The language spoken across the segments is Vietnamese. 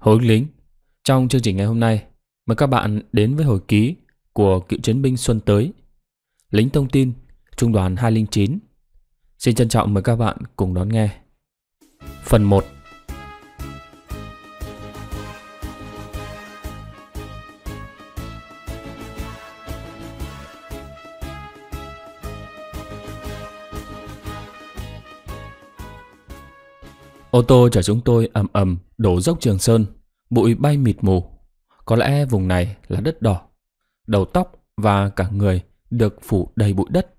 Hồi lính Trong chương trình ngày hôm nay Mời các bạn đến với hồi ký Của cựu chiến binh Xuân Tới Lính thông tin Trung đoàn 209 Xin trân trọng mời các bạn cùng đón nghe Phần 1 Ô tô chở chúng tôi ầm ầm đổ dốc Trường Sơn, bụi bay mịt mù. Có lẽ vùng này là đất đỏ. Đầu tóc và cả người được phủ đầy bụi đất.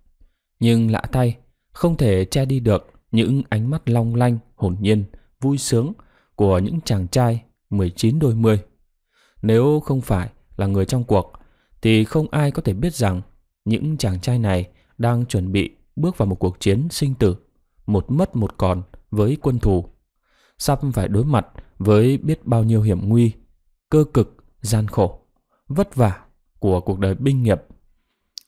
Nhưng lạ thay, không thể che đi được những ánh mắt long lanh, hồn nhiên, vui sướng của những chàng trai 19 đôi 10. Nếu không phải là người trong cuộc, thì không ai có thể biết rằng những chàng trai này đang chuẩn bị bước vào một cuộc chiến sinh tử, một mất một còn với quân thù sắp phải đối mặt với biết bao nhiêu hiểm nguy, cơ cực, gian khổ, vất vả của cuộc đời binh nghiệp.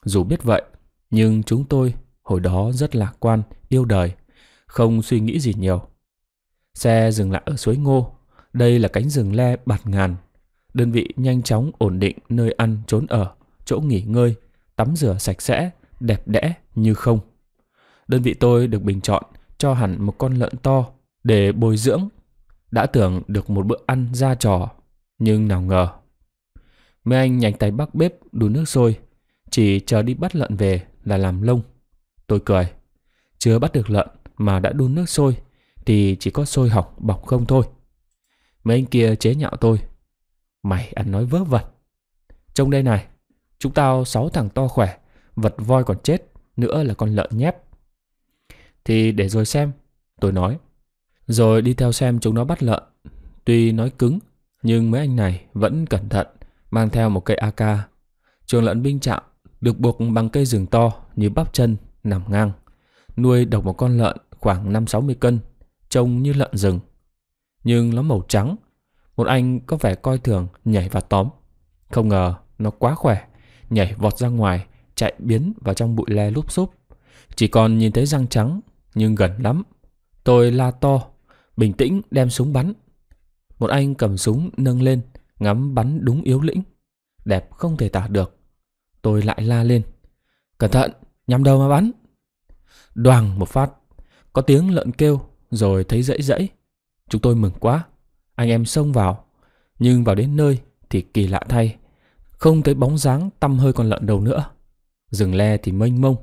Dù biết vậy, nhưng chúng tôi hồi đó rất lạc quan, yêu đời, không suy nghĩ gì nhiều. Xe dừng lại ở suối Ngô, đây là cánh rừng le bạt ngàn. Đơn vị nhanh chóng ổn định nơi ăn, trốn ở, chỗ nghỉ ngơi, tắm rửa sạch sẽ, đẹp đẽ như không. Đơn vị tôi được bình chọn cho hẳn một con lợn to để bồi dưỡng, đã tưởng được một bữa ăn ra trò, nhưng nào ngờ. Mấy anh nhành tay bắc bếp đun nước sôi, chỉ chờ đi bắt lợn về là làm lông. Tôi cười, chưa bắt được lợn mà đã đun nước sôi thì chỉ có sôi hỏng bọc không thôi. Mấy anh kia chế nhạo tôi, mày ăn nói vớ vẩn. Trong đây này, chúng tao sáu thằng to khỏe, vật voi còn chết, nữa là con lợn nhép. Thì để rồi xem, tôi nói rồi đi theo xem chúng nó bắt lợn. Tuy nói cứng, nhưng mấy anh này vẫn cẩn thận, mang theo một cây AK. Trường lợn binh trạm được buộc bằng cây rừng to như bắp chân nằm ngang, nuôi độc một con lợn khoảng 5-60 cân, trông như lợn rừng. Nhưng nó màu trắng, một anh có vẻ coi thường nhảy vào tóm. Không ngờ nó quá khỏe, nhảy vọt ra ngoài, chạy biến vào trong bụi le lúp xúp. Chỉ còn nhìn thấy răng trắng, nhưng gần lắm. Tôi la to bình tĩnh đem súng bắn. Một anh cầm súng nâng lên, ngắm bắn đúng yếu lĩnh. Đẹp không thể tả được. Tôi lại la lên. Cẩn thận, nhắm đầu mà bắn. Đoàn một phát, có tiếng lợn kêu rồi thấy rẫy rẫy. Chúng tôi mừng quá, anh em xông vào. Nhưng vào đến nơi thì kỳ lạ thay, không thấy bóng dáng tăm hơi con lợn đầu nữa. Rừng le thì mênh mông,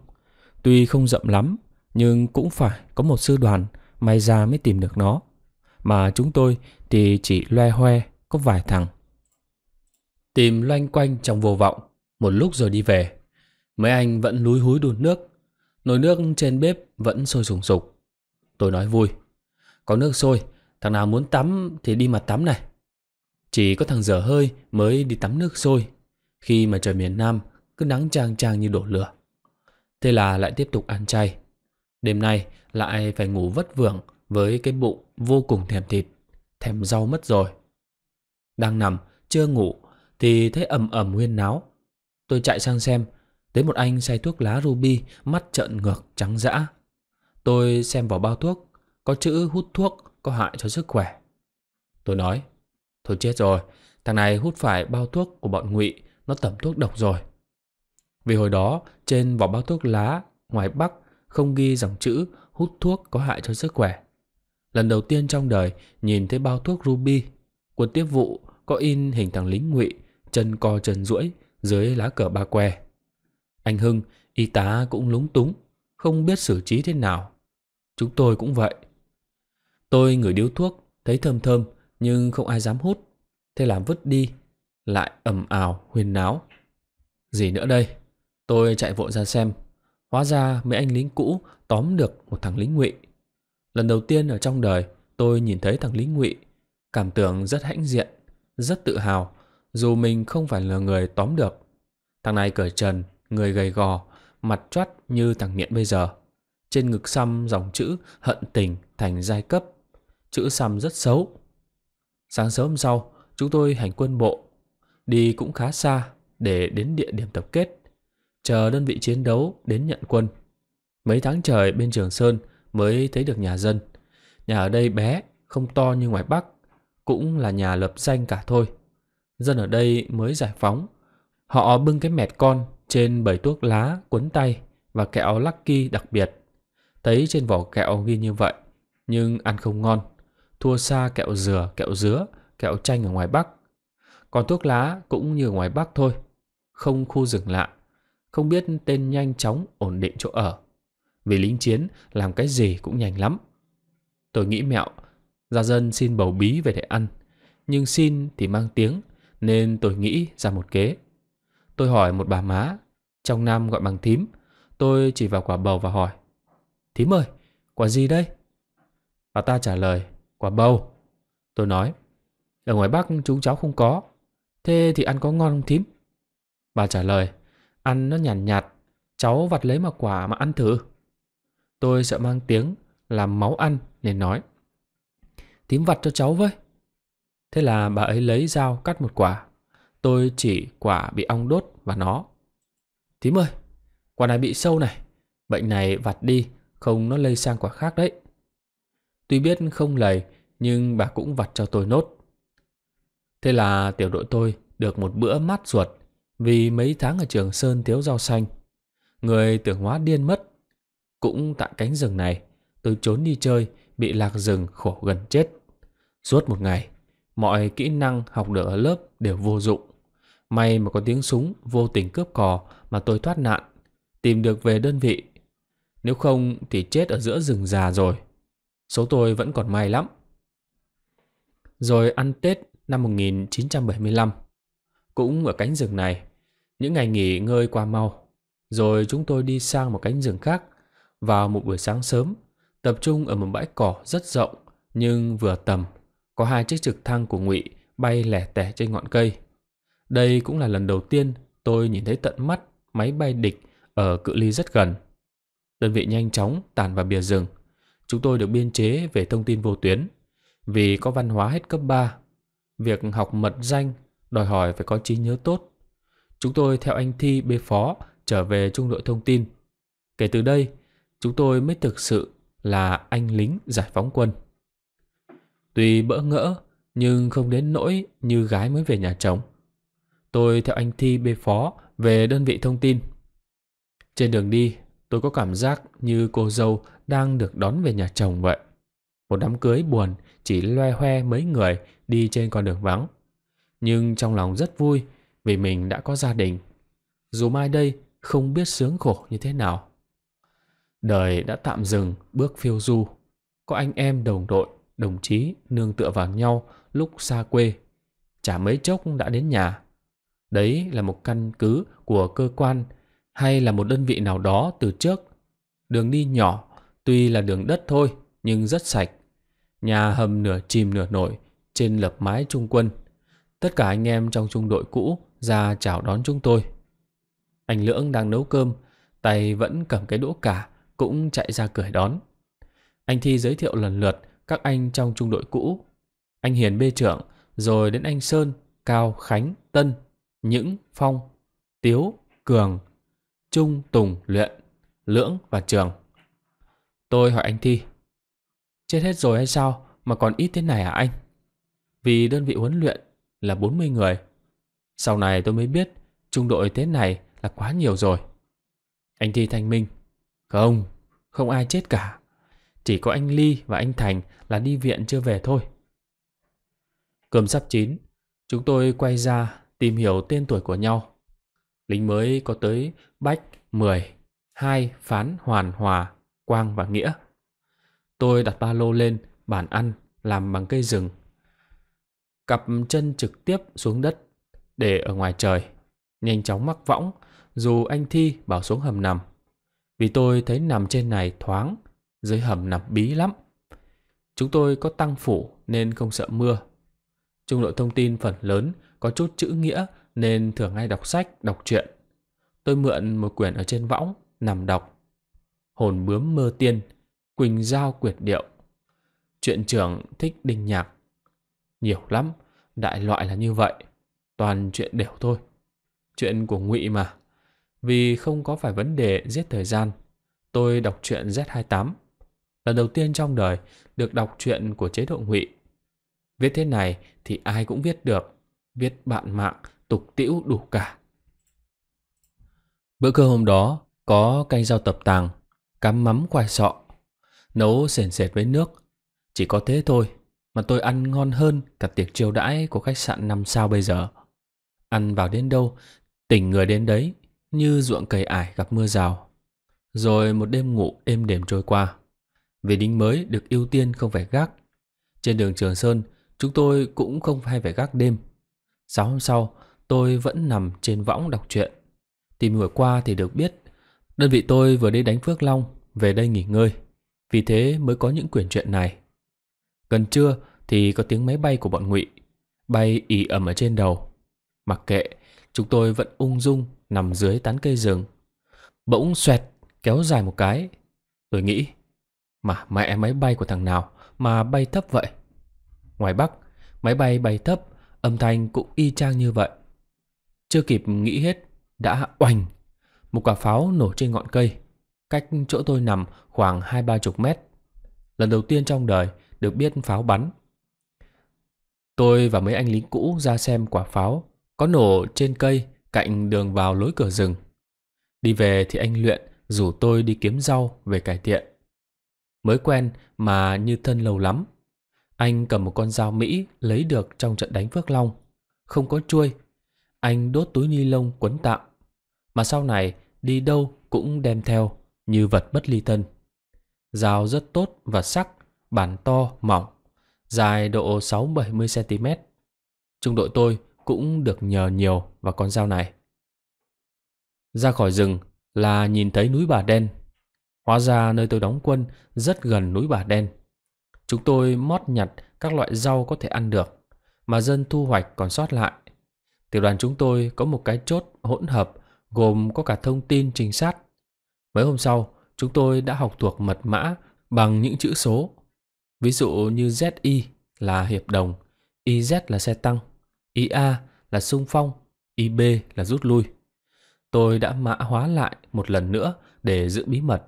tuy không rậm lắm nhưng cũng phải có một sư đoàn may ra mới tìm được nó. Mà chúng tôi thì chỉ loe hoe có vài thằng. Tìm loanh quanh trong vô vọng, một lúc rồi đi về. Mấy anh vẫn lúi húi đun nước, nồi nước trên bếp vẫn sôi sùng sục. Tôi nói vui, có nước sôi, thằng nào muốn tắm thì đi mà tắm này. Chỉ có thằng dở hơi mới đi tắm nước sôi, khi mà trời miền Nam cứ nắng trang trang như đổ lửa. Thế là lại tiếp tục ăn chay. Đêm nay lại phải ngủ vất vưởng với cái bụng vô cùng thèm thịt, thèm rau mất rồi. Đang nằm, chưa ngủ thì thấy ầm ầm huyên náo. Tôi chạy sang xem, thấy một anh say thuốc lá ruby, mắt trợn ngược trắng dã. Tôi xem vào bao thuốc, có chữ hút thuốc có hại cho sức khỏe. Tôi nói, thôi chết rồi, thằng này hút phải bao thuốc của bọn ngụy, nó tẩm thuốc độc rồi. Vì hồi đó, trên vỏ bao thuốc lá ngoài Bắc không ghi dòng chữ hút thuốc có hại cho sức khỏe. Lần đầu tiên trong đời nhìn thấy bao thuốc ruby, cuốn tiếp vụ có in hình thằng lính ngụy, chân co chân duỗi dưới lá cờ ba que. Anh Hưng, y tá cũng lúng túng, không biết xử trí thế nào. Chúng tôi cũng vậy. Tôi ngửi điếu thuốc, thấy thơm thơm nhưng không ai dám hút. Thế làm vứt đi, lại ầm ào, huyền náo. Gì nữa đây? Tôi chạy vội ra xem Hóa ra mấy anh lính cũ tóm được một thằng lính ngụy. Lần đầu tiên ở trong đời tôi nhìn thấy thằng lính ngụy, cảm tưởng rất hãnh diện, rất tự hào, dù mình không phải là người tóm được. Thằng này cởi trần, người gầy gò, mặt choắt như thằng miệng bây giờ. Trên ngực xăm dòng chữ hận tình thành giai cấp, chữ xăm rất xấu. Sáng sớm sau, chúng tôi hành quân bộ, đi cũng khá xa để đến địa điểm tập kết chờ đơn vị chiến đấu đến nhận quân. Mấy tháng trời bên Trường Sơn mới thấy được nhà dân. Nhà ở đây bé, không to như ngoài Bắc, cũng là nhà lập danh cả thôi. Dân ở đây mới giải phóng. Họ bưng cái mẹt con trên bảy thuốc lá cuốn tay và kẹo Lucky đặc biệt. Thấy trên vỏ kẹo ghi như vậy, nhưng ăn không ngon. Thua xa kẹo dừa, kẹo dứa, kẹo chanh ở ngoài Bắc. Còn thuốc lá cũng như ngoài Bắc thôi, không khu rừng lạ không biết tên nhanh chóng ổn định chỗ ở. Vì lính chiến làm cái gì cũng nhanh lắm. Tôi nghĩ mẹo, gia dân xin bầu bí về để ăn. Nhưng xin thì mang tiếng, nên tôi nghĩ ra một kế. Tôi hỏi một bà má, trong nam gọi bằng thím. Tôi chỉ vào quả bầu và hỏi. Thím ơi, quả gì đây? Bà ta trả lời, quả bầu. Tôi nói, ở ngoài Bắc chúng cháu không có. Thế thì ăn có ngon không thím? Bà trả lời, Ăn nó nhàn nhạt, nhạt, cháu vặt lấy mà quả mà ăn thử. Tôi sợ mang tiếng, làm máu ăn nên nói. Tím vặt cho cháu với. Thế là bà ấy lấy dao cắt một quả. Tôi chỉ quả bị ong đốt và nó. Tím ơi, quả này bị sâu này. Bệnh này vặt đi, không nó lây sang quả khác đấy. Tuy biết không lầy, nhưng bà cũng vặt cho tôi nốt. Thế là tiểu đội tôi được một bữa mát ruột vì mấy tháng ở Trường Sơn thiếu rau xanh. Người tưởng hóa điên mất. Cũng tại cánh rừng này, tôi trốn đi chơi, bị lạc rừng khổ gần chết. Suốt một ngày, mọi kỹ năng học được ở lớp đều vô dụng. May mà có tiếng súng vô tình cướp cò mà tôi thoát nạn, tìm được về đơn vị. Nếu không thì chết ở giữa rừng già rồi. Số tôi vẫn còn may lắm. Rồi ăn Tết năm 1975. Cũng ở cánh rừng này, những ngày nghỉ ngơi qua mau, rồi chúng tôi đi sang một cánh rừng khác vào một buổi sáng sớm, tập trung ở một bãi cỏ rất rộng nhưng vừa tầm, có hai chiếc trực thăng của Ngụy bay lẻ tẻ trên ngọn cây. Đây cũng là lần đầu tiên tôi nhìn thấy tận mắt máy bay địch ở cự ly rất gần. Đơn vị nhanh chóng tàn vào bìa rừng. Chúng tôi được biên chế về thông tin vô tuyến vì có văn hóa hết cấp 3. Việc học mật danh đòi hỏi phải có trí nhớ tốt Chúng tôi theo anh Thi bê phó trở về trung đội thông tin. Kể từ đây, chúng tôi mới thực sự là anh lính giải phóng quân. Tuy bỡ ngỡ, nhưng không đến nỗi như gái mới về nhà chồng. Tôi theo anh Thi bê phó về đơn vị thông tin. Trên đường đi, tôi có cảm giác như cô dâu đang được đón về nhà chồng vậy. Một đám cưới buồn chỉ loe hoe mấy người đi trên con đường vắng. Nhưng trong lòng rất vui vì mình đã có gia đình. Dù mai đây không biết sướng khổ như thế nào. Đời đã tạm dừng bước phiêu du, có anh em đồng đội, đồng chí nương tựa vào nhau lúc xa quê. Chả mấy chốc đã đến nhà. Đấy là một căn cứ của cơ quan hay là một đơn vị nào đó từ trước. Đường đi nhỏ, tuy là đường đất thôi nhưng rất sạch. Nhà hầm nửa chìm nửa nổi trên lập mái trung quân. Tất cả anh em trong trung đội cũ ra chào đón chúng tôi. Anh Lưỡng đang nấu cơm, tay vẫn cầm cái đũa cả, cũng chạy ra cười đón. Anh Thi giới thiệu lần lượt các anh trong trung đội cũ. Anh Hiền bê trưởng, rồi đến anh Sơn, Cao, Khánh, Tân, Những, Phong, Tiếu, Cường, Trung, Tùng, Luyện, Lưỡng và Trường. Tôi hỏi anh Thi, chết hết rồi hay sao mà còn ít thế này hả anh? Vì đơn vị huấn luyện là 40 người, sau này tôi mới biết trung đội thế này là quá nhiều rồi. Anh Thi Thanh Minh. Không, không ai chết cả. Chỉ có anh Ly và anh Thành là đi viện chưa về thôi. Cơm sắp chín, chúng tôi quay ra tìm hiểu tên tuổi của nhau. Lính mới có tới Bách, Mười, Hai, Phán, Hoàn, Hòa, Quang và Nghĩa. Tôi đặt ba lô lên, bàn ăn, làm bằng cây rừng. Cặp chân trực tiếp xuống đất để ở ngoài trời, nhanh chóng mắc võng, dù anh Thi bảo xuống hầm nằm. Vì tôi thấy nằm trên này thoáng, dưới hầm nằm bí lắm. Chúng tôi có tăng phủ nên không sợ mưa. Trung đội thông tin phần lớn có chút chữ nghĩa nên thường hay đọc sách, đọc truyện. Tôi mượn một quyển ở trên võng, nằm đọc. Hồn bướm mơ tiên, Quỳnh Giao quyệt điệu. Chuyện trưởng thích đinh nhạc. Nhiều lắm, đại loại là như vậy toàn chuyện đều thôi. Chuyện của ngụy mà. Vì không có phải vấn đề giết thời gian, tôi đọc truyện Z28. Lần đầu tiên trong đời được đọc truyện của chế độ ngụy. Viết thế này thì ai cũng viết được, viết bạn mạng, tục tĩu đủ cả. Bữa cơm hôm đó có canh rau tập tàng, cắm mắm khoai sọ, nấu sền sệt với nước. Chỉ có thế thôi mà tôi ăn ngon hơn cả tiệc chiêu đãi của khách sạn 5 sao bây giờ. Ăn vào đến đâu, tỉnh người đến đấy, như ruộng cày ải gặp mưa rào. Rồi một đêm ngủ êm đềm trôi qua. vì đính mới được ưu tiên không phải gác. Trên đường Trường Sơn, chúng tôi cũng không hay phải gác đêm. Sáng hôm sau, tôi vẫn nằm trên võng đọc truyện. Tìm hiểu qua thì được biết, đơn vị tôi vừa đi đánh Phước Long, về đây nghỉ ngơi. Vì thế mới có những quyển truyện này. Gần trưa thì có tiếng máy bay của bọn ngụy bay ì ẩm ở trên đầu. Mặc kệ, chúng tôi vẫn ung dung nằm dưới tán cây rừng. Bỗng xoẹt, kéo dài một cái. Tôi nghĩ, mà mẹ máy bay của thằng nào mà bay thấp vậy? Ngoài Bắc, máy bay bay thấp, âm thanh cũng y chang như vậy. Chưa kịp nghĩ hết, đã oành. Một quả pháo nổ trên ngọn cây, cách chỗ tôi nằm khoảng hai ba chục mét. Lần đầu tiên trong đời được biết pháo bắn. Tôi và mấy anh lính cũ ra xem quả pháo có nổ trên cây cạnh đường vào lối cửa rừng. Đi về thì anh Luyện rủ tôi đi kiếm rau về cải thiện. Mới quen mà như thân lâu lắm. Anh cầm một con dao Mỹ lấy được trong trận đánh Phước Long. Không có chuôi. Anh đốt túi ni lông quấn tạm. Mà sau này đi đâu cũng đem theo như vật bất ly thân. Dao rất tốt và sắc, bản to, mỏng, dài độ 6-70cm. Trung đội tôi cũng được nhờ nhiều vào con dao này. Ra khỏi rừng là nhìn thấy núi Bà Đen. Hóa ra nơi tôi đóng quân rất gần núi Bà Đen. Chúng tôi mót nhặt các loại rau có thể ăn được mà dân thu hoạch còn sót lại. Tiểu đoàn chúng tôi có một cái chốt hỗn hợp gồm có cả thông tin trinh sát. Mấy hôm sau, chúng tôi đã học thuộc mật mã bằng những chữ số. Ví dụ như ZI là hiệp đồng, IZ là xe tăng. Ý A là sung phong, ý B là rút lui. Tôi đã mã hóa lại một lần nữa để giữ bí mật.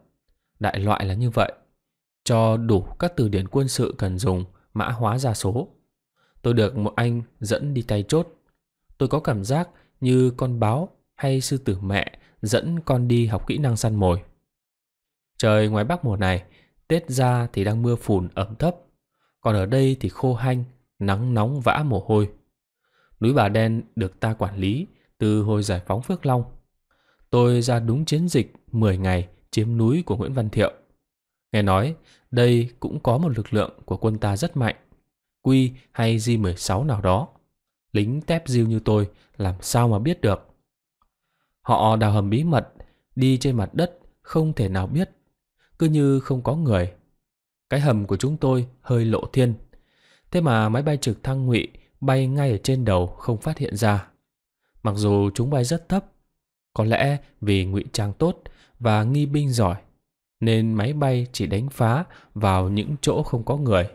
Đại loại là như vậy. Cho đủ các từ điển quân sự cần dùng mã hóa ra số. Tôi được một anh dẫn đi tay chốt. Tôi có cảm giác như con báo hay sư tử mẹ dẫn con đi học kỹ năng săn mồi. Trời ngoài Bắc mùa này, Tết ra thì đang mưa phùn ẩm thấp, còn ở đây thì khô hanh, nắng nóng vã mồ hôi núi Bà Đen được ta quản lý từ hồi giải phóng Phước Long. Tôi ra đúng chiến dịch 10 ngày chiếm núi của Nguyễn Văn Thiệu. Nghe nói, đây cũng có một lực lượng của quân ta rất mạnh, Quy hay J16 nào đó. Lính tép diêu như tôi làm sao mà biết được. Họ đào hầm bí mật, đi trên mặt đất không thể nào biết, cứ như không có người. Cái hầm của chúng tôi hơi lộ thiên, thế mà máy bay trực thăng ngụy bay ngay ở trên đầu không phát hiện ra. Mặc dù chúng bay rất thấp, có lẽ vì ngụy trang tốt và nghi binh giỏi, nên máy bay chỉ đánh phá vào những chỗ không có người.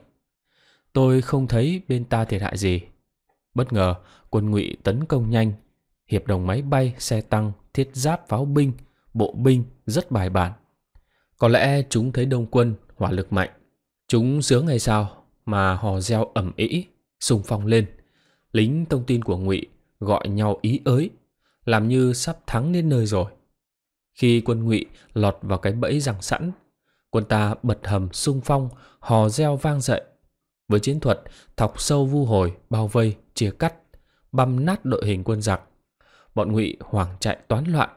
Tôi không thấy bên ta thiệt hại gì. Bất ngờ, quân ngụy tấn công nhanh. Hiệp đồng máy bay, xe tăng, thiết giáp pháo binh, bộ binh rất bài bản. Có lẽ chúng thấy đông quân, hỏa lực mạnh. Chúng sướng hay sao mà hò reo ẩm ĩ, sùng phong lên lính thông tin của ngụy gọi nhau ý ới làm như sắp thắng đến nơi rồi khi quân ngụy lọt vào cái bẫy rằng sẵn quân ta bật hầm sung phong hò reo vang dậy với chiến thuật thọc sâu vu hồi bao vây chia cắt băm nát đội hình quân giặc bọn ngụy hoảng chạy toán loạn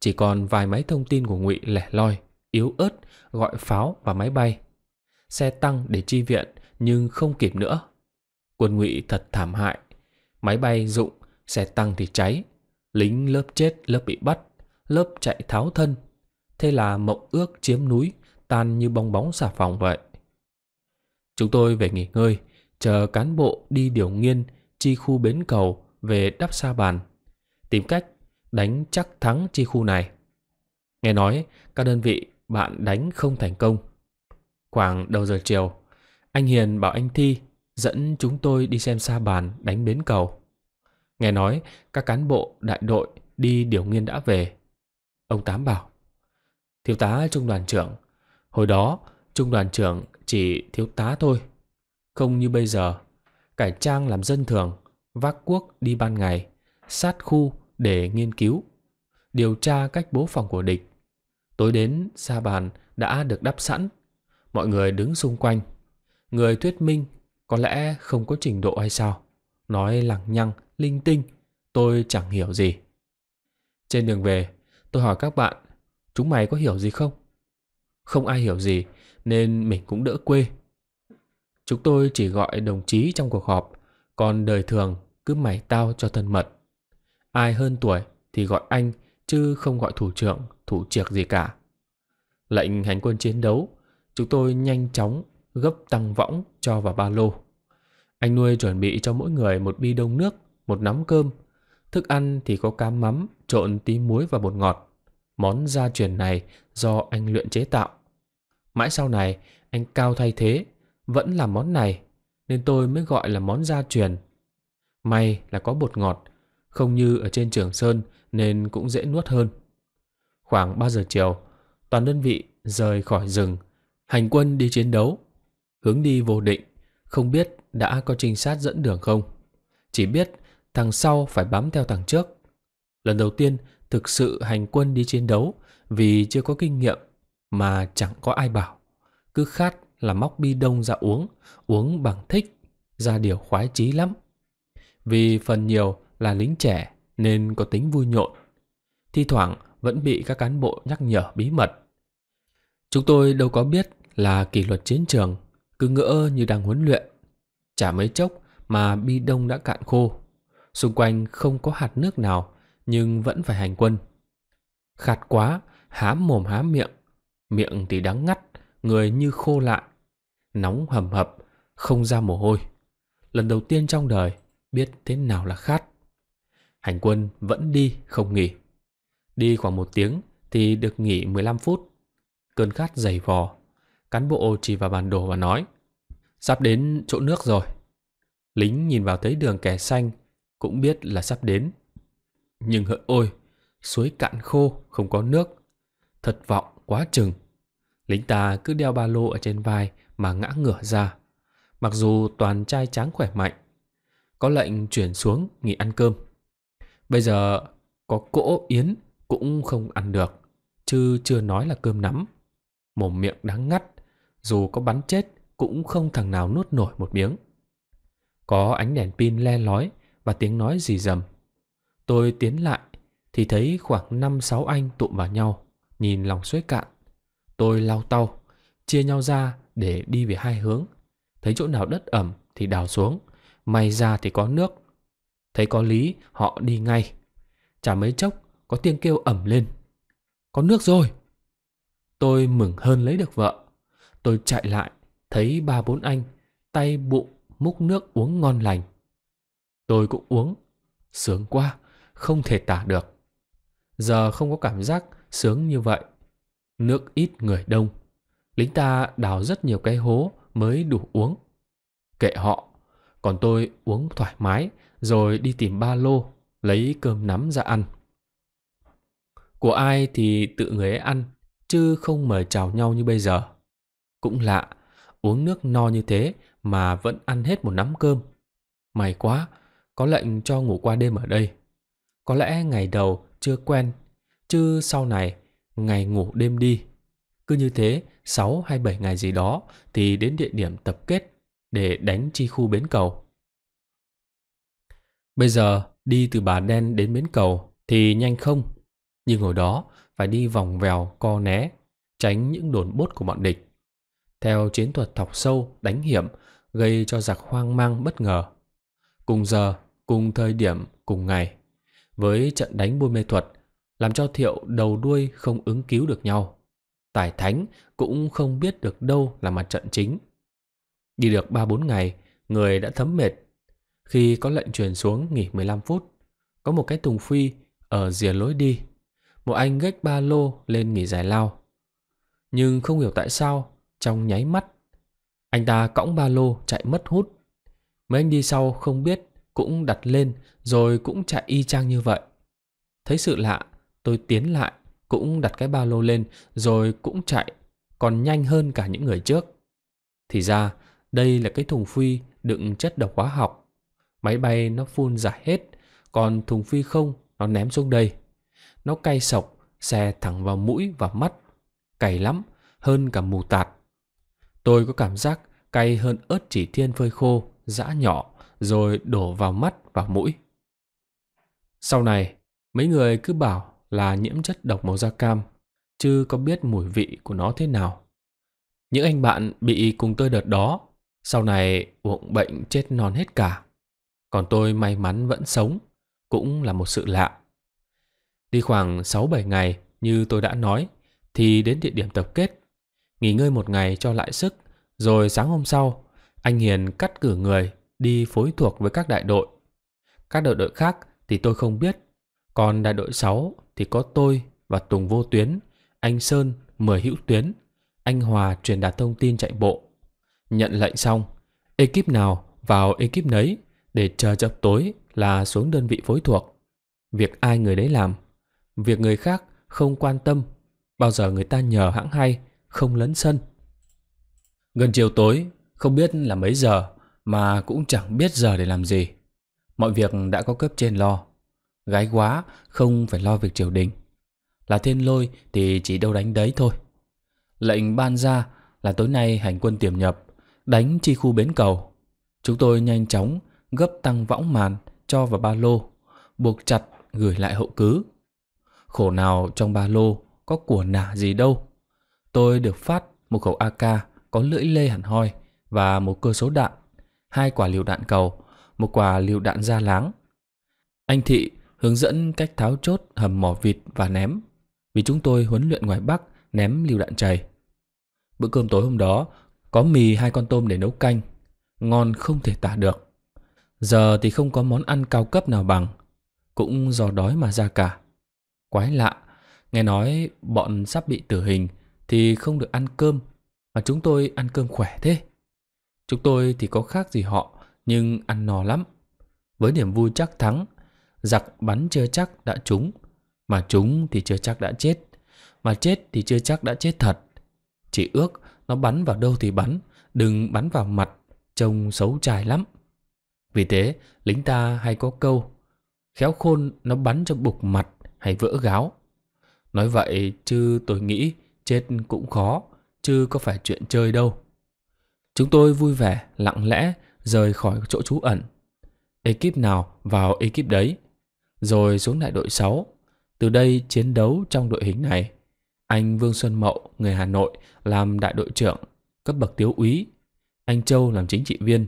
chỉ còn vài máy thông tin của ngụy lẻ loi yếu ớt gọi pháo và máy bay xe tăng để chi viện nhưng không kịp nữa Quân ngụy thật thảm hại. Máy bay rụng, xe tăng thì cháy. Lính lớp chết, lớp bị bắt, lớp chạy tháo thân. Thế là mộng ước chiếm núi tan như bong bóng xà phòng vậy. Chúng tôi về nghỉ ngơi, chờ cán bộ đi điều nghiên chi khu bến cầu về đắp sa bàn, tìm cách đánh chắc thắng chi khu này. Nghe nói các đơn vị bạn đánh không thành công. Khoảng đầu giờ chiều, anh Hiền bảo anh Thi dẫn chúng tôi đi xem sa bàn đánh bến cầu. Nghe nói các cán bộ đại đội đi điều nghiên đã về. Ông Tám bảo, thiếu tá trung đoàn trưởng, hồi đó trung đoàn trưởng chỉ thiếu tá thôi. Không như bây giờ, cải trang làm dân thường, vác cuốc đi ban ngày, sát khu để nghiên cứu, điều tra cách bố phòng của địch. Tối đến, sa bàn đã được đắp sẵn, mọi người đứng xung quanh. Người thuyết minh có lẽ không có trình độ hay sao? Nói lằng nhằng linh tinh, tôi chẳng hiểu gì. Trên đường về, tôi hỏi các bạn, chúng mày có hiểu gì không? Không ai hiểu gì, nên mình cũng đỡ quê. Chúng tôi chỉ gọi đồng chí trong cuộc họp, còn đời thường cứ mày tao cho thân mật. Ai hơn tuổi thì gọi anh, chứ không gọi thủ trưởng, thủ triệt gì cả. Lệnh hành quân chiến đấu, chúng tôi nhanh chóng gấp tăng võng cho vào ba lô. Anh nuôi chuẩn bị cho mỗi người một bi đông nước, một nắm cơm. Thức ăn thì có cá mắm, trộn tí muối và bột ngọt. Món gia truyền này do anh luyện chế tạo. Mãi sau này, anh Cao thay thế, vẫn làm món này, nên tôi mới gọi là món gia truyền. May là có bột ngọt, không như ở trên Trường Sơn nên cũng dễ nuốt hơn. Khoảng 3 giờ chiều, toàn đơn vị rời khỏi rừng, hành quân đi chiến đấu. Hướng đi vô định, không biết đã có trinh sát dẫn đường không. Chỉ biết thằng sau phải bám theo thằng trước. Lần đầu tiên thực sự hành quân đi chiến đấu vì chưa có kinh nghiệm mà chẳng có ai bảo. Cứ khát là móc bi đông ra uống, uống bằng thích, ra điều khoái chí lắm. Vì phần nhiều là lính trẻ nên có tính vui nhộn. Thi thoảng vẫn bị các cán bộ nhắc nhở bí mật. Chúng tôi đâu có biết là kỷ luật chiến trường, cứ ngỡ như đang huấn luyện. Chả mấy chốc mà bi đông đã cạn khô. Xung quanh không có hạt nước nào, nhưng vẫn phải hành quân. Khát quá, há mồm há miệng. Miệng thì đắng ngắt, người như khô lại. Nóng hầm hập, không ra mồ hôi. Lần đầu tiên trong đời, biết thế nào là khát. Hành quân vẫn đi, không nghỉ. Đi khoảng một tiếng thì được nghỉ 15 phút. Cơn khát dày vò. Cán bộ chỉ vào bản đồ và nói Sắp đến chỗ nước rồi Lính nhìn vào thấy đường kẻ xanh, cũng biết là sắp đến. Nhưng hỡi ôi, suối cạn khô, không có nước. Thật vọng quá chừng. Lính ta cứ đeo ba lô ở trên vai mà ngã ngửa ra. Mặc dù toàn trai tráng khỏe mạnh, có lệnh chuyển xuống nghỉ ăn cơm. Bây giờ có cỗ yến cũng không ăn được, chứ chưa nói là cơm nắm. Mồm miệng đáng ngắt, dù có bắn chết cũng không thằng nào nuốt nổi một miếng. Có ánh đèn pin le lói và tiếng nói gì rầm. Tôi tiến lại thì thấy khoảng 5-6 anh tụm vào nhau, nhìn lòng suối cạn. Tôi lao tau, chia nhau ra để đi về hai hướng. Thấy chỗ nào đất ẩm thì đào xuống, may ra thì có nước. Thấy có lý, họ đi ngay. Chả mấy chốc, có tiếng kêu ẩm lên. Có nước rồi! Tôi mừng hơn lấy được vợ. Tôi chạy lại, thấy ba bốn anh, tay bụng múc nước uống ngon lành. Tôi cũng uống. Sướng quá, không thể tả được. Giờ không có cảm giác sướng như vậy. Nước ít người đông. Lính ta đào rất nhiều cái hố mới đủ uống. Kệ họ. Còn tôi uống thoải mái rồi đi tìm ba lô lấy cơm nắm ra ăn. Của ai thì tự người ấy ăn chứ không mời chào nhau như bây giờ. Cũng lạ, uống nước no như thế mà vẫn ăn hết một nắm cơm. May quá, có lệnh cho ngủ qua đêm ở đây. Có lẽ ngày đầu chưa quen, chứ sau này ngày ngủ đêm đi. Cứ như thế, 6 hay 7 ngày gì đó thì đến địa điểm tập kết để đánh chi khu bến cầu. Bây giờ đi từ Bà Đen đến bến cầu thì nhanh không, nhưng hồi đó phải đi vòng vèo co né, tránh những đồn bốt của bọn địch. Theo chiến thuật thọc sâu, đánh hiểm gây cho giặc hoang mang bất ngờ. Cùng giờ, cùng thời điểm, cùng ngày, với trận đánh buôn mê thuật, làm cho thiệu đầu đuôi không ứng cứu được nhau. Tài Thánh cũng không biết được đâu là mặt trận chính. Đi được 3-4 ngày, người đã thấm mệt. Khi có lệnh truyền xuống nghỉ 15 phút, có một cái tùng phi ở rìa lối đi. Một anh gách ba lô lên nghỉ giải lao. Nhưng không hiểu tại sao, trong nháy mắt anh ta cõng ba lô chạy mất hút. Mấy anh đi sau không biết cũng đặt lên rồi cũng chạy y chang như vậy. Thấy sự lạ, tôi tiến lại, cũng đặt cái ba lô lên rồi cũng chạy, còn nhanh hơn cả những người trước. Thì ra, đây là cái thùng phi đựng chất độc hóa học. Máy bay nó phun giải hết, còn thùng phi không nó ném xuống đây. Nó cay sọc xe thẳng vào mũi và mắt. Cày lắm, hơn cả mù tạt. Tôi có cảm giác cay hơn ớt chỉ thiên phơi khô, giã nhỏ, rồi đổ vào mắt và mũi. Sau này, mấy người cứ bảo là nhiễm chất độc màu da cam, chứ có biết mùi vị của nó thế nào. Những anh bạn bị cùng tôi đợt đó, sau này uổng bệnh chết non hết cả. Còn tôi may mắn vẫn sống, cũng là một sự lạ. Đi khoảng 6-7 ngày, như tôi đã nói, thì đến địa điểm tập kết nghỉ ngơi một ngày cho lại sức, rồi sáng hôm sau, anh Hiền cắt cử người đi phối thuộc với các đại đội. Các đội đội khác thì tôi không biết, còn đại đội 6 thì có tôi và Tùng Vô Tuyến, anh Sơn, Mười Hữu Tuyến, anh Hòa truyền đạt thông tin chạy bộ. Nhận lệnh xong, ekip nào vào ekip nấy để chờ chập tối là xuống đơn vị phối thuộc. Việc ai người đấy làm, việc người khác không quan tâm, bao giờ người ta nhờ hãng hay không lấn sân. Gần chiều tối, không biết là mấy giờ mà cũng chẳng biết giờ để làm gì. Mọi việc đã có cấp trên lo. Gái quá không phải lo việc triều đình. Là thiên lôi thì chỉ đâu đánh đấy thôi. Lệnh ban ra là tối nay hành quân tiềm nhập, đánh chi khu bến cầu. Chúng tôi nhanh chóng gấp tăng võng màn cho vào ba lô, buộc chặt gửi lại hậu cứ. Khổ nào trong ba lô có của nả gì đâu Tôi được phát một khẩu AK có lưỡi lê hẳn hoi và một cơ số đạn, hai quả liều đạn cầu, một quả liều đạn da láng. Anh Thị hướng dẫn cách tháo chốt hầm mỏ vịt và ném, vì chúng tôi huấn luyện ngoài Bắc ném liều đạn chày. Bữa cơm tối hôm đó có mì hai con tôm để nấu canh, ngon không thể tả được. Giờ thì không có món ăn cao cấp nào bằng, cũng do đói mà ra cả. Quái lạ, nghe nói bọn sắp bị tử hình thì không được ăn cơm, mà chúng tôi ăn cơm khỏe thế. Chúng tôi thì có khác gì họ, nhưng ăn no lắm. Với niềm vui chắc thắng, giặc bắn chưa chắc đã trúng, mà trúng thì chưa chắc đã chết, mà chết thì chưa chắc đã chết thật. Chỉ ước nó bắn vào đâu thì bắn, đừng bắn vào mặt, trông xấu trai lắm. Vì thế, lính ta hay có câu, khéo khôn nó bắn cho bục mặt hay vỡ gáo. Nói vậy chứ tôi nghĩ chết cũng khó, chứ có phải chuyện chơi đâu. Chúng tôi vui vẻ, lặng lẽ rời khỏi chỗ trú ẩn. Ekip nào vào ekip đấy, rồi xuống đại đội 6. Từ đây chiến đấu trong đội hình này. Anh Vương Xuân Mậu, người Hà Nội, làm đại đội trưởng, cấp bậc tiếu úy. Anh Châu làm chính trị viên.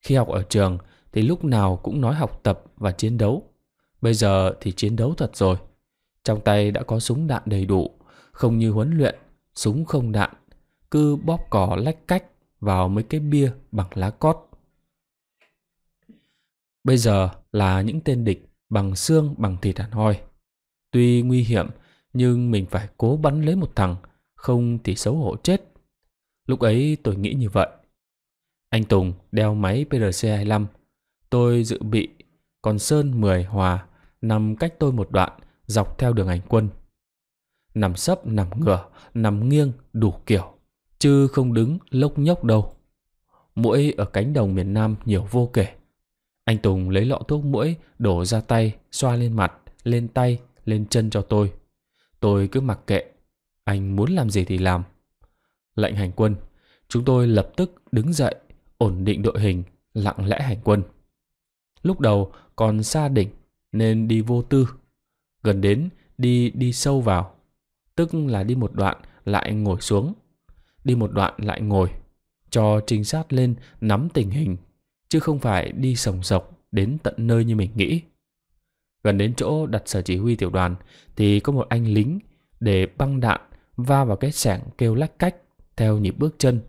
Khi học ở trường thì lúc nào cũng nói học tập và chiến đấu. Bây giờ thì chiến đấu thật rồi. Trong tay đã có súng đạn đầy đủ, không như huấn luyện, súng không đạn, cứ bóp cỏ lách cách vào mấy cái bia bằng lá cót. Bây giờ là những tên địch bằng xương bằng thịt hẳn hoi. Tuy nguy hiểm nhưng mình phải cố bắn lấy một thằng, không thì xấu hổ chết. Lúc ấy tôi nghĩ như vậy. Anh Tùng đeo máy PRC25, tôi dự bị, còn Sơn 10 hòa nằm cách tôi một đoạn dọc theo đường hành quân nằm sấp nằm ngửa, nằm nghiêng đủ kiểu, chứ không đứng lốc nhóc đâu. Muỗi ở cánh đồng miền Nam nhiều vô kể. Anh Tùng lấy lọ thuốc muỗi đổ ra tay, xoa lên mặt, lên tay, lên chân cho tôi. Tôi cứ mặc kệ, anh muốn làm gì thì làm. Lệnh hành quân, chúng tôi lập tức đứng dậy, ổn định đội hình, lặng lẽ hành quân. Lúc đầu còn xa đỉnh nên đi vô tư, gần đến đi đi sâu vào tức là đi một đoạn lại ngồi xuống, đi một đoạn lại ngồi, cho trinh sát lên nắm tình hình, chứ không phải đi sồng sộc đến tận nơi như mình nghĩ. Gần đến chỗ đặt sở chỉ huy tiểu đoàn thì có một anh lính để băng đạn va vào cái sẻng kêu lách cách theo nhịp bước chân.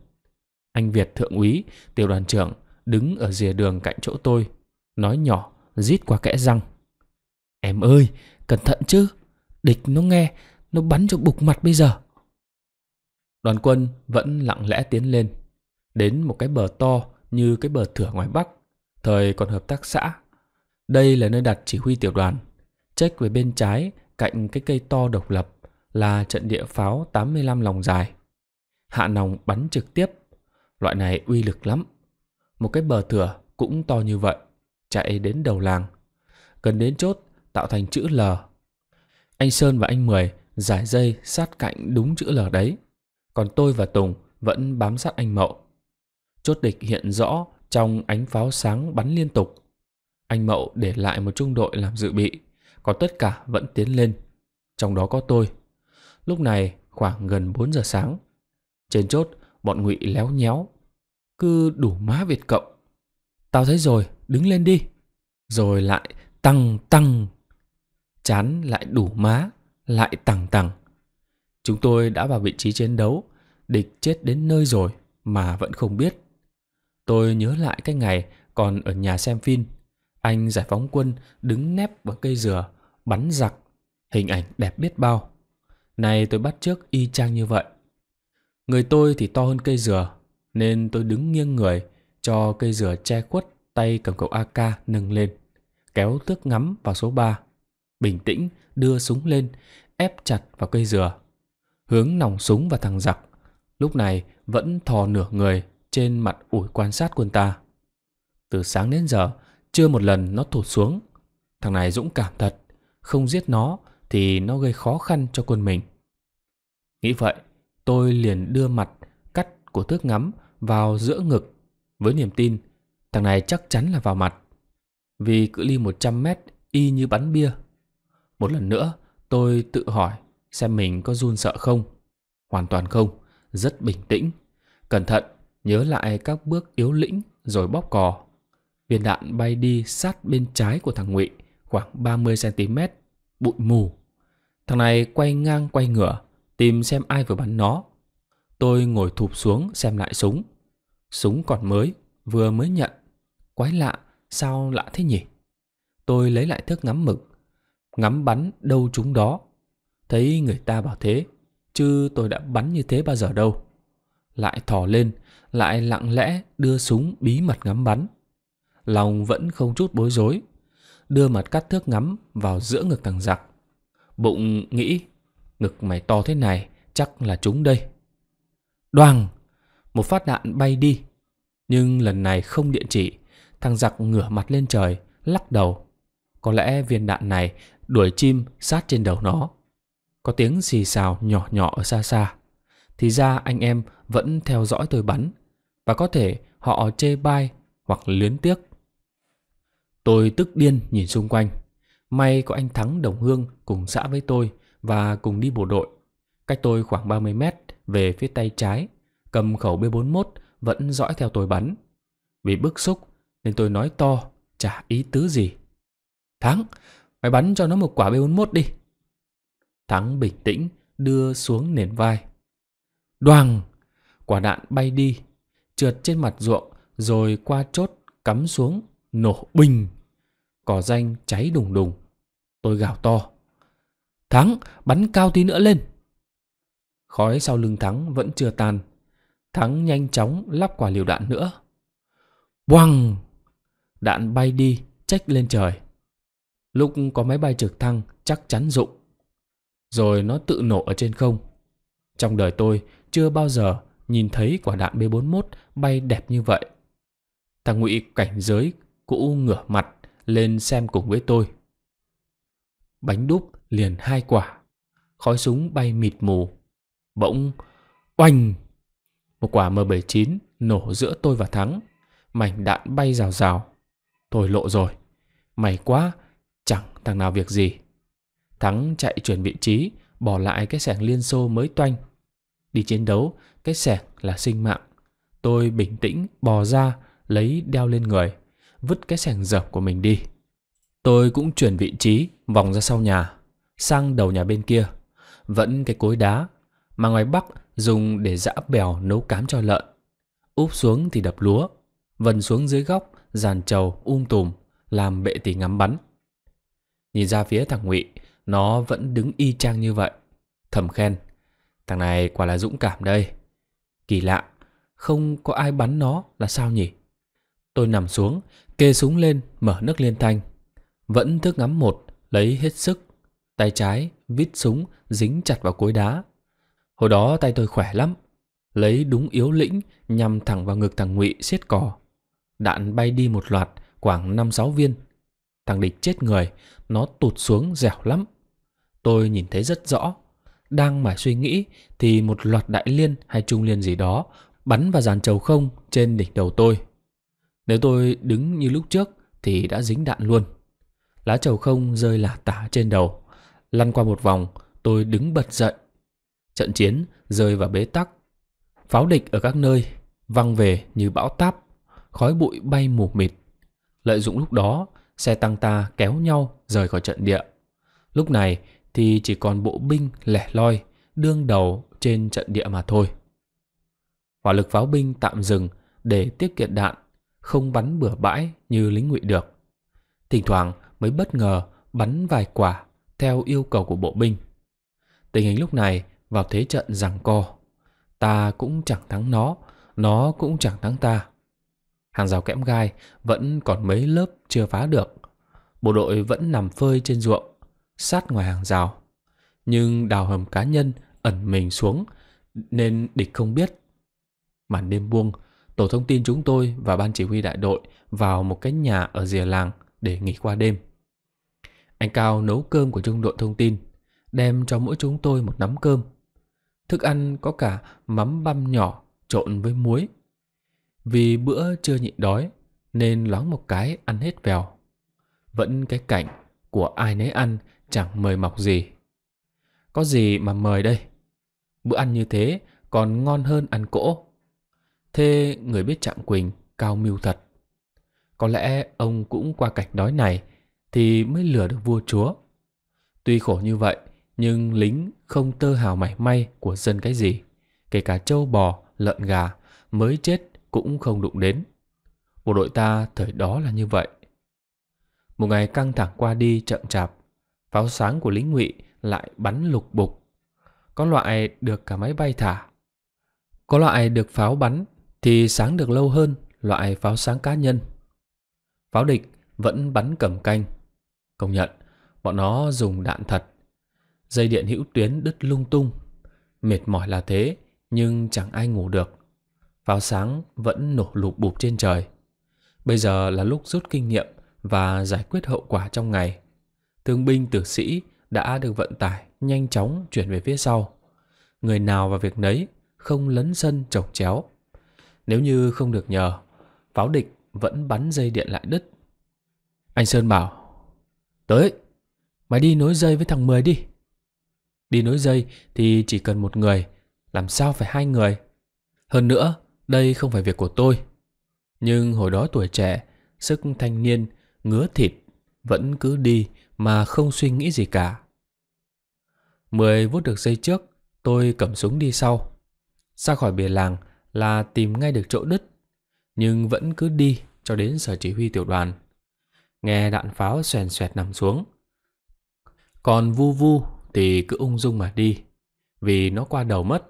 Anh Việt thượng úy, tiểu đoàn trưởng đứng ở rìa đường cạnh chỗ tôi, nói nhỏ, rít qua kẽ răng. Em ơi, cẩn thận chứ, địch nó nghe, nó bắn cho bục mặt bây giờ Đoàn quân vẫn lặng lẽ tiến lên Đến một cái bờ to như cái bờ thửa ngoài Bắc Thời còn hợp tác xã Đây là nơi đặt chỉ huy tiểu đoàn Trách về bên trái cạnh cái cây to độc lập Là trận địa pháo 85 lòng dài Hạ nòng bắn trực tiếp Loại này uy lực lắm Một cái bờ thửa cũng to như vậy Chạy đến đầu làng Gần đến chốt tạo thành chữ L Anh Sơn và anh Mười giải dây sát cạnh đúng chữ L đấy. Còn tôi và Tùng vẫn bám sát anh Mậu. Chốt địch hiện rõ trong ánh pháo sáng bắn liên tục. Anh Mậu để lại một trung đội làm dự bị, còn tất cả vẫn tiến lên. Trong đó có tôi. Lúc này khoảng gần 4 giờ sáng. Trên chốt, bọn ngụy léo nhéo. Cứ đủ má Việt Cộng. Tao thấy rồi, đứng lên đi. Rồi lại tăng tăng. Chán lại đủ má lại tằng tằng. Chúng tôi đã vào vị trí chiến đấu, địch chết đến nơi rồi mà vẫn không biết. Tôi nhớ lại cái ngày còn ở nhà xem phim, anh giải phóng quân đứng nép vào cây dừa, bắn giặc, hình ảnh đẹp biết bao. Nay tôi bắt trước y chang như vậy. Người tôi thì to hơn cây dừa, nên tôi đứng nghiêng người cho cây dừa che khuất tay cầm cậu AK nâng lên, kéo thước ngắm vào số 3 bình tĩnh đưa súng lên, ép chặt vào cây dừa. Hướng nòng súng vào thằng giặc, lúc này vẫn thò nửa người trên mặt ủi quan sát quân ta. Từ sáng đến giờ, chưa một lần nó thụt xuống. Thằng này dũng cảm thật, không giết nó thì nó gây khó khăn cho quân mình. Nghĩ vậy, tôi liền đưa mặt cắt của thước ngắm vào giữa ngực với niềm tin thằng này chắc chắn là vào mặt. Vì cự ly 100 mét y như bắn bia một lần nữa, tôi tự hỏi xem mình có run sợ không. Hoàn toàn không, rất bình tĩnh. Cẩn thận, nhớ lại các bước yếu lĩnh rồi bóp cò. Viên đạn bay đi sát bên trái của thằng Ngụy, khoảng 30cm, bụi mù. Thằng này quay ngang quay ngửa, tìm xem ai vừa bắn nó. Tôi ngồi thụp xuống xem lại súng. Súng còn mới, vừa mới nhận. Quái lạ, sao lạ thế nhỉ? Tôi lấy lại thước ngắm mực, ngắm bắn đâu chúng đó. Thấy người ta bảo thế, chứ tôi đã bắn như thế bao giờ đâu. Lại thò lên, lại lặng lẽ đưa súng bí mật ngắm bắn. Lòng vẫn không chút bối rối, đưa mặt cắt thước ngắm vào giữa ngực thằng giặc. Bụng nghĩ, ngực mày to thế này, chắc là chúng đây. Đoàng, một phát đạn bay đi. Nhưng lần này không điện chỉ, thằng giặc ngửa mặt lên trời, lắc đầu. Có lẽ viên đạn này đuổi chim sát trên đầu nó. Có tiếng xì xào nhỏ nhỏ ở xa xa. Thì ra anh em vẫn theo dõi tôi bắn và có thể họ chê bai hoặc luyến tiếc. Tôi tức điên nhìn xung quanh. May có anh Thắng Đồng Hương cùng xã với tôi và cùng đi bộ đội. Cách tôi khoảng 30 mét về phía tay trái, cầm khẩu B41 vẫn dõi theo tôi bắn. Vì bức xúc nên tôi nói to, chả ý tứ gì. Thắng, mày bắn cho nó một quả B41 đi. Thắng bình tĩnh, đưa xuống nền vai. Đoàng, quả đạn bay đi, trượt trên mặt ruộng, rồi qua chốt, cắm xuống, nổ bình. Cỏ danh cháy đùng đùng. Tôi gào to. Thắng, bắn cao tí nữa lên. Khói sau lưng Thắng vẫn chưa tan. Thắng nhanh chóng lắp quả liều đạn nữa. Boang! Đạn bay đi, trách lên trời. Lúc có máy bay trực thăng chắc chắn rụng Rồi nó tự nổ ở trên không Trong đời tôi chưa bao giờ nhìn thấy quả đạn B41 bay đẹp như vậy Thằng Ngụy cảnh giới cũ ngửa mặt lên xem cùng với tôi Bánh đúc liền hai quả Khói súng bay mịt mù Bỗng Oanh Một quả M79 nổ giữa tôi và Thắng Mảnh đạn bay rào rào Tôi lộ rồi May quá thằng nào việc gì. Thắng chạy chuyển vị trí, bỏ lại cái sẻng liên xô mới toanh. Đi chiến đấu, cái sẻng là sinh mạng. Tôi bình tĩnh bò ra, lấy đeo lên người, vứt cái sẻng dập của mình đi. Tôi cũng chuyển vị trí, vòng ra sau nhà, sang đầu nhà bên kia. Vẫn cái cối đá, mà ngoài bắc dùng để dã bèo nấu cám cho lợn. Úp xuống thì đập lúa, vần xuống dưới góc, giàn trầu um tùm, làm bệ tỷ ngắm bắn. Nhìn ra phía thằng Ngụy, nó vẫn đứng y chang như vậy. Thầm khen, thằng này quả là dũng cảm đây. Kỳ lạ, không có ai bắn nó là sao nhỉ? Tôi nằm xuống, kê súng lên, mở nước liên thanh. Vẫn thức ngắm một, lấy hết sức. Tay trái, vít súng, dính chặt vào cối đá. Hồi đó tay tôi khỏe lắm. Lấy đúng yếu lĩnh, nhằm thẳng vào ngực thằng ngụy xiết cò. Đạn bay đi một loạt, khoảng năm sáu viên, Thằng địch chết người, nó tụt xuống dẻo lắm. Tôi nhìn thấy rất rõ. Đang mải suy nghĩ thì một loạt đại liên hay trung liên gì đó bắn vào dàn trầu không trên đỉnh đầu tôi. Nếu tôi đứng như lúc trước thì đã dính đạn luôn. Lá trầu không rơi lả tả trên đầu. Lăn qua một vòng, tôi đứng bật dậy. Trận chiến rơi vào bế tắc. Pháo địch ở các nơi văng về như bão táp, khói bụi bay mù mịt. Lợi dụng lúc đó, xe tăng ta kéo nhau rời khỏi trận địa. Lúc này thì chỉ còn bộ binh lẻ loi đương đầu trên trận địa mà thôi. Hỏa lực pháo binh tạm dừng để tiết kiệm đạn, không bắn bừa bãi như lính ngụy được. Thỉnh thoảng mới bất ngờ bắn vài quả theo yêu cầu của bộ binh. Tình hình lúc này vào thế trận giằng co. Ta cũng chẳng thắng nó, nó cũng chẳng thắng ta hàng rào kẽm gai vẫn còn mấy lớp chưa phá được. Bộ đội vẫn nằm phơi trên ruộng, sát ngoài hàng rào. Nhưng đào hầm cá nhân ẩn mình xuống nên địch không biết. Màn đêm buông, tổ thông tin chúng tôi và ban chỉ huy đại đội vào một cái nhà ở rìa làng để nghỉ qua đêm. Anh Cao nấu cơm của trung đội thông tin, đem cho mỗi chúng tôi một nắm cơm. Thức ăn có cả mắm băm nhỏ trộn với muối vì bữa chưa nhịn đói nên loáng một cái ăn hết vèo. Vẫn cái cảnh của ai nấy ăn chẳng mời mọc gì. Có gì mà mời đây? Bữa ăn như thế còn ngon hơn ăn cỗ. Thế người biết Trạng Quỳnh cao mưu thật. Có lẽ ông cũng qua cảnh đói này thì mới lừa được vua chúa. Tuy khổ như vậy, nhưng lính không tơ hào mảy may của dân cái gì, kể cả trâu bò, lợn gà mới chết cũng không đụng đến. Bộ đội ta thời đó là như vậy. Một ngày căng thẳng qua đi chậm chạp, pháo sáng của lính ngụy lại bắn lục bục. Có loại được cả máy bay thả. Có loại được pháo bắn thì sáng được lâu hơn loại pháo sáng cá nhân. Pháo địch vẫn bắn cầm canh. Công nhận, bọn nó dùng đạn thật. Dây điện hữu tuyến đứt lung tung. Mệt mỏi là thế, nhưng chẳng ai ngủ được. Pháo sáng vẫn nổ lụp bụp trên trời. Bây giờ là lúc rút kinh nghiệm và giải quyết hậu quả trong ngày. Thương binh tử sĩ đã được vận tải nhanh chóng chuyển về phía sau. Người nào vào việc nấy không lấn sân trồng chéo. Nếu như không được nhờ, pháo địch vẫn bắn dây điện lại đứt. Anh Sơn bảo, tới, mày đi nối dây với thằng Mười đi. Đi nối dây thì chỉ cần một người, làm sao phải hai người. Hơn nữa, đây không phải việc của tôi. Nhưng hồi đó tuổi trẻ, sức thanh niên, ngứa thịt, vẫn cứ đi mà không suy nghĩ gì cả. Mười vút được dây trước, tôi cầm súng đi sau. Ra khỏi bìa làng là tìm ngay được chỗ đứt, nhưng vẫn cứ đi cho đến sở chỉ huy tiểu đoàn. Nghe đạn pháo xoèn xoẹt nằm xuống. Còn vu vu thì cứ ung dung mà đi, vì nó qua đầu mất.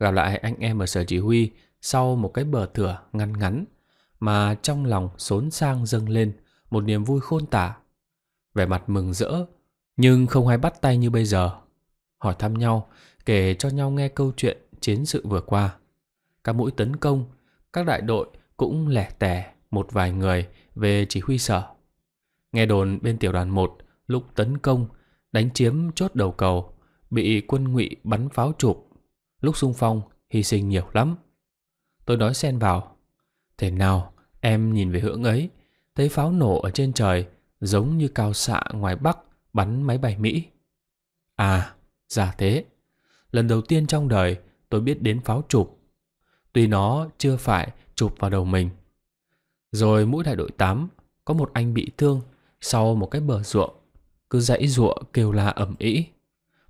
Gặp lại anh em ở sở chỉ huy sau một cái bờ thửa ngăn ngắn mà trong lòng xốn sang dâng lên một niềm vui khôn tả. Vẻ mặt mừng rỡ, nhưng không ai bắt tay như bây giờ. Hỏi thăm nhau, kể cho nhau nghe câu chuyện chiến sự vừa qua. Các mũi tấn công, các đại đội cũng lẻ tẻ một vài người về chỉ huy sở. Nghe đồn bên tiểu đoàn một lúc tấn công, đánh chiếm chốt đầu cầu, bị quân ngụy bắn pháo chụp. Lúc xung phong, hy sinh nhiều lắm. Tôi nói xen vào. Thế nào, em nhìn về hướng ấy, thấy pháo nổ ở trên trời giống như cao xạ ngoài Bắc bắn máy bay Mỹ. À, giả dạ thế. Lần đầu tiên trong đời tôi biết đến pháo chụp. Tuy nó chưa phải chụp vào đầu mình. Rồi mũi đại đội 8 có một anh bị thương sau một cái bờ ruộng. Cứ dãy ruộng kêu la ẩm ĩ.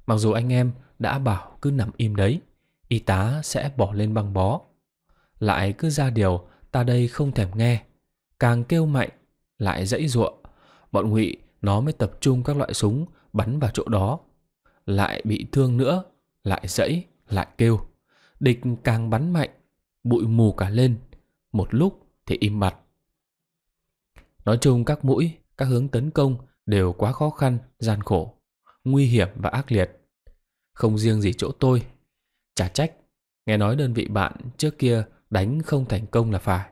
Mặc dù anh em đã bảo cứ nằm im đấy, y tá sẽ bỏ lên băng bó lại cứ ra điều ta đây không thèm nghe càng kêu mạnh lại dãy ruộng bọn ngụy nó mới tập trung các loại súng bắn vào chỗ đó lại bị thương nữa lại dãy lại kêu địch càng bắn mạnh bụi mù cả lên một lúc thì im mặt nói chung các mũi các hướng tấn công đều quá khó khăn gian khổ nguy hiểm và ác liệt không riêng gì chỗ tôi chả trách nghe nói đơn vị bạn trước kia đánh không thành công là phải.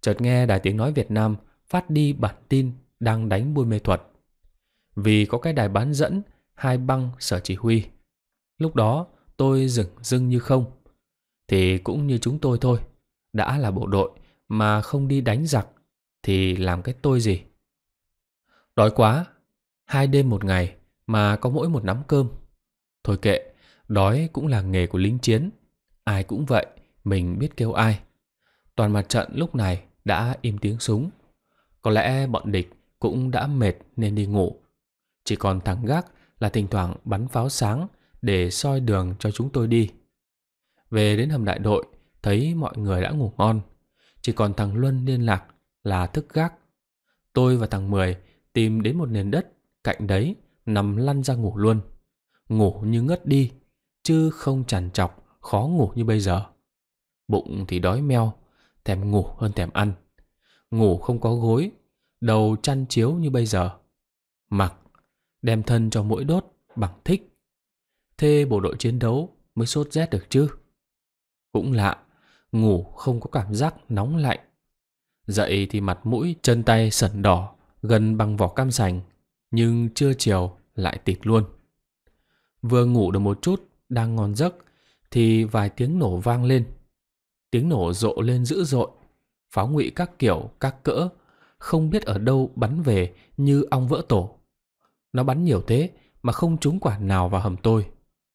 Chợt nghe Đài Tiếng Nói Việt Nam phát đi bản tin đang đánh buôn mê thuật. Vì có cái đài bán dẫn, hai băng sở chỉ huy. Lúc đó tôi dừng dưng như không. Thì cũng như chúng tôi thôi, đã là bộ đội mà không đi đánh giặc thì làm cái tôi gì. Đói quá, hai đêm một ngày mà có mỗi một nắm cơm. Thôi kệ, đói cũng là nghề của lính chiến, ai cũng vậy – mình biết kêu ai. Toàn mặt trận lúc này đã im tiếng súng. Có lẽ bọn địch cũng đã mệt nên đi ngủ. Chỉ còn thằng gác là thỉnh thoảng bắn pháo sáng để soi đường cho chúng tôi đi. Về đến hầm đại đội, thấy mọi người đã ngủ ngon. Chỉ còn thằng Luân liên lạc là thức gác. Tôi và thằng Mười tìm đến một nền đất cạnh đấy nằm lăn ra ngủ luôn. Ngủ như ngất đi, chứ không chằn chọc, khó ngủ như bây giờ. Bụng thì đói meo, thèm ngủ hơn thèm ăn. Ngủ không có gối, đầu chăn chiếu như bây giờ. Mặc, đem thân cho mũi đốt bằng thích. thê bộ đội chiến đấu mới sốt rét được chứ. Cũng lạ, ngủ không có cảm giác nóng lạnh. Dậy thì mặt mũi, chân tay sẩn đỏ, gần bằng vỏ cam sành, nhưng chưa chiều lại tịt luôn. Vừa ngủ được một chút, đang ngon giấc, thì vài tiếng nổ vang lên tiếng nổ rộ lên dữ dội. Pháo ngụy các kiểu, các cỡ, không biết ở đâu bắn về như ong vỡ tổ. Nó bắn nhiều thế mà không trúng quả nào vào hầm tôi.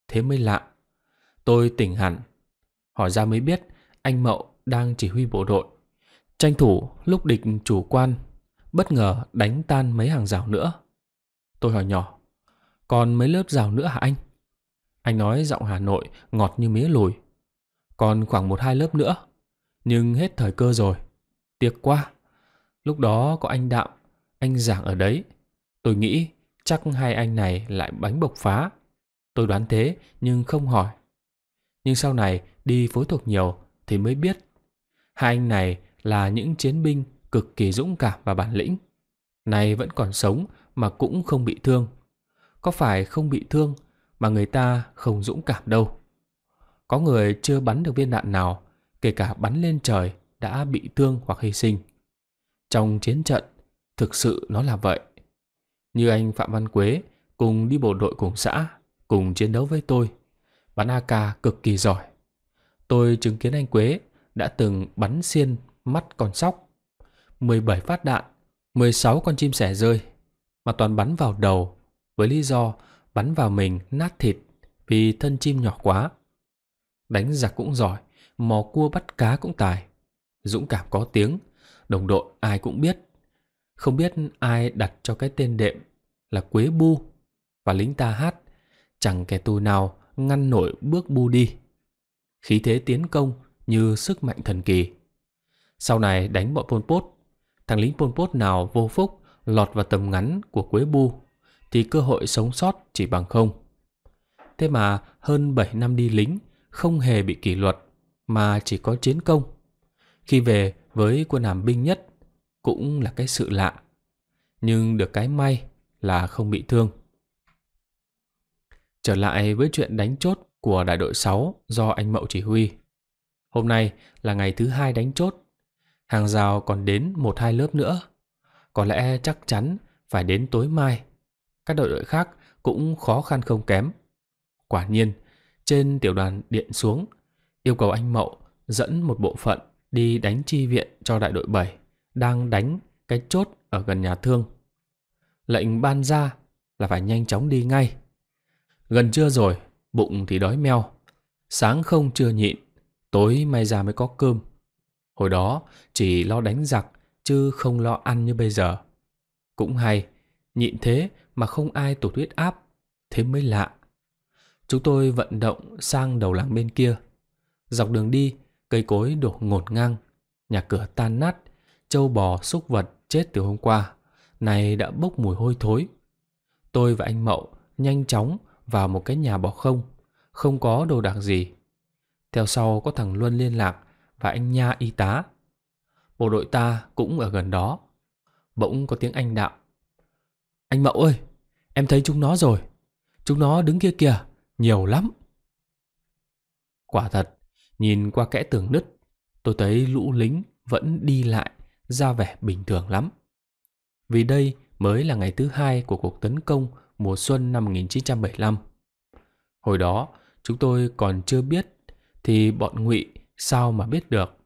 Thế mới lạ. Tôi tỉnh hẳn. Hỏi ra mới biết anh Mậu đang chỉ huy bộ đội. Tranh thủ lúc địch chủ quan, bất ngờ đánh tan mấy hàng rào nữa. Tôi hỏi nhỏ, còn mấy lớp rào nữa hả anh? Anh nói giọng Hà Nội ngọt như mía lùi còn khoảng một hai lớp nữa. Nhưng hết thời cơ rồi. Tiếc quá. Lúc đó có anh Đạm, anh Giảng ở đấy. Tôi nghĩ chắc hai anh này lại bánh bộc phá. Tôi đoán thế nhưng không hỏi. Nhưng sau này đi phối thuộc nhiều thì mới biết hai anh này là những chiến binh cực kỳ dũng cảm và bản lĩnh. nay vẫn còn sống mà cũng không bị thương. Có phải không bị thương mà người ta không dũng cảm đâu. Có người chưa bắn được viên đạn nào, kể cả bắn lên trời đã bị thương hoặc hy sinh. Trong chiến trận, thực sự nó là vậy. Như anh Phạm Văn Quế cùng đi bộ đội cùng xã, cùng chiến đấu với tôi. Bắn AK cực kỳ giỏi. Tôi chứng kiến anh Quế đã từng bắn xiên mắt con sóc. 17 phát đạn, 16 con chim sẻ rơi, mà toàn bắn vào đầu với lý do bắn vào mình nát thịt vì thân chim nhỏ quá đánh giặc cũng giỏi, mò cua bắt cá cũng tài. Dũng cảm có tiếng, đồng đội ai cũng biết. Không biết ai đặt cho cái tên đệm là Quế Bu và lính ta hát, chẳng kẻ tù nào ngăn nổi bước Bu đi. Khí thế tiến công như sức mạnh thần kỳ. Sau này đánh bọn Pol Pot, thằng lính Pol Pot nào vô phúc lọt vào tầm ngắn của Quế Bu thì cơ hội sống sót chỉ bằng không. Thế mà hơn 7 năm đi lính, không hề bị kỷ luật mà chỉ có chiến công. Khi về với quân hàm binh nhất cũng là cái sự lạ, nhưng được cái may là không bị thương. Trở lại với chuyện đánh chốt của đại đội 6 do anh Mậu chỉ huy. Hôm nay là ngày thứ hai đánh chốt. Hàng rào còn đến một hai lớp nữa. Có lẽ chắc chắn phải đến tối mai. Các đội đội khác cũng khó khăn không kém. Quả nhiên, trên tiểu đoàn điện xuống, yêu cầu anh Mậu dẫn một bộ phận đi đánh chi viện cho đại đội 7 đang đánh cái chốt ở gần nhà thương. Lệnh ban ra là phải nhanh chóng đi ngay. Gần trưa rồi, bụng thì đói meo. Sáng không chưa nhịn, tối may ra mới có cơm. Hồi đó chỉ lo đánh giặc chứ không lo ăn như bây giờ. Cũng hay, nhịn thế mà không ai tụt huyết áp, thế mới lạ. Chúng tôi vận động sang đầu làng bên kia. Dọc đường đi, cây cối đổ ngột ngang, nhà cửa tan nát, châu bò súc vật chết từ hôm qua, này đã bốc mùi hôi thối. Tôi và anh Mậu nhanh chóng vào một cái nhà bỏ không, không có đồ đạc gì. Theo sau có thằng Luân liên lạc và anh Nha y tá. Bộ đội ta cũng ở gần đó. Bỗng có tiếng anh đạo. Anh Mậu ơi, em thấy chúng nó rồi. Chúng nó đứng kia kìa, nhiều lắm. Quả thật, nhìn qua kẽ tường nứt, tôi thấy lũ lính vẫn đi lại, ra vẻ bình thường lắm. Vì đây mới là ngày thứ hai của cuộc tấn công mùa xuân năm 1975. Hồi đó, chúng tôi còn chưa biết, thì bọn ngụy sao mà biết được.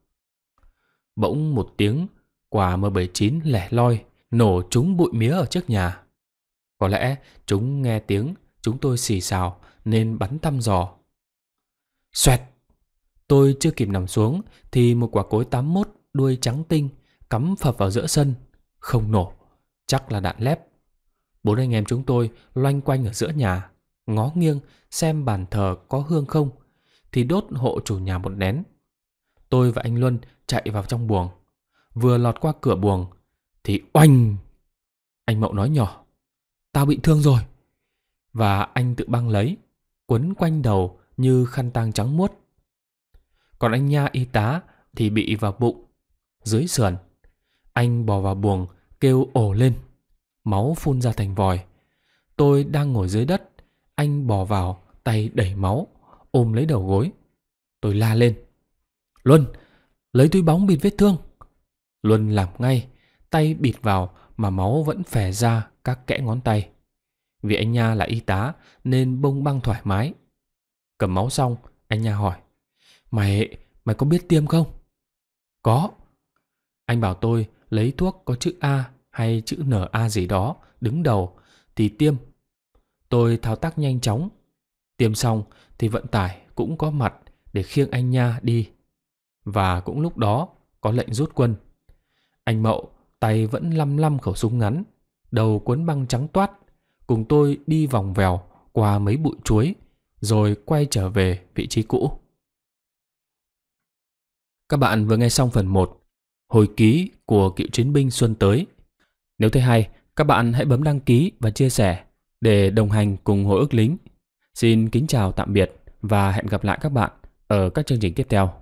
Bỗng một tiếng, quả M79 lẻ loi, nổ trúng bụi mía ở trước nhà. Có lẽ chúng nghe tiếng chúng tôi xì xào nên bắn thăm dò. Xoẹt! Tôi chưa kịp nằm xuống thì một quả cối 81 đuôi trắng tinh cắm phập vào giữa sân. Không nổ, chắc là đạn lép. Bốn anh em chúng tôi loanh quanh ở giữa nhà, ngó nghiêng xem bàn thờ có hương không, thì đốt hộ chủ nhà một nén. Tôi và anh Luân chạy vào trong buồng. Vừa lọt qua cửa buồng thì oanh! Anh Mậu nói nhỏ, tao bị thương rồi. Và anh tự băng lấy quấn quanh đầu như khăn tang trắng muốt. Còn anh nha y tá thì bị vào bụng, dưới sườn. Anh bò vào buồng, kêu ồ lên. Máu phun ra thành vòi. Tôi đang ngồi dưới đất, anh bò vào, tay đẩy máu, ôm lấy đầu gối. Tôi la lên. Luân, lấy túi bóng bịt vết thương. Luân làm ngay, tay bịt vào mà máu vẫn phè ra các kẽ ngón tay. Vì anh Nha là y tá nên bông băng thoải mái. Cầm máu xong, anh Nha hỏi. Mày, mày có biết tiêm không? Có. Anh bảo tôi lấy thuốc có chữ A hay chữ NA gì đó đứng đầu thì tiêm. Tôi thao tác nhanh chóng. Tiêm xong thì vận tải cũng có mặt để khiêng anh Nha đi. Và cũng lúc đó có lệnh rút quân. Anh Mậu tay vẫn lăm lăm khẩu súng ngắn, đầu cuốn băng trắng toát cùng tôi đi vòng vèo qua mấy bụi chuối, rồi quay trở về vị trí cũ. Các bạn vừa nghe xong phần 1 Hồi ký của cựu chiến binh Xuân Tới. Nếu thấy hay, các bạn hãy bấm đăng ký và chia sẻ để đồng hành cùng Hồi ức lính. Xin kính chào tạm biệt và hẹn gặp lại các bạn ở các chương trình tiếp theo.